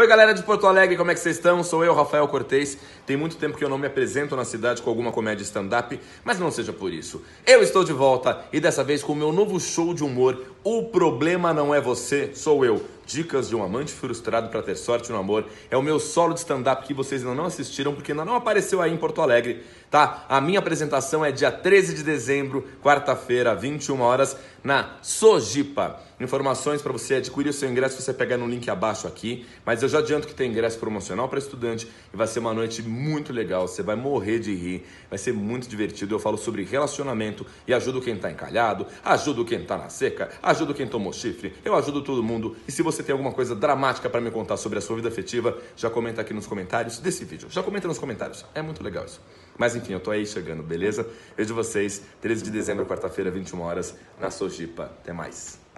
Oi, galera de Porto Alegre, como é que vocês estão? Sou eu, Rafael Cortez. Tem muito tempo que eu não me apresento na cidade com alguma comédia stand-up, mas não seja por isso. Eu estou de volta e dessa vez com o meu novo show de humor, O Problema Não É Você, Sou Eu Dicas de um amante frustrado para ter sorte no amor. É o meu solo de stand-up que vocês ainda não assistiram porque ainda não apareceu aí em Porto Alegre, tá? A minha apresentação é dia 13 de dezembro, quarta-feira, 21 horas, na Sojipa. Informações para você adquirir o seu ingresso você pega no link abaixo aqui. Mas eu já adianto que tem ingresso promocional para estudante e vai ser uma noite muito legal. Você vai morrer de rir, vai ser muito divertido. Eu falo sobre relacionamento e ajudo quem está encalhado, ajudo quem está na seca, ajudo quem tomou chifre, eu ajudo todo mundo. E se você você tem alguma coisa dramática para me contar sobre a sua vida afetiva, já comenta aqui nos comentários desse vídeo. Já comenta nos comentários, é muito legal isso. Mas enfim, eu tô aí chegando, beleza? Vejo vocês 13 de dezembro, quarta-feira, 21 horas, na Sojipa. Até mais.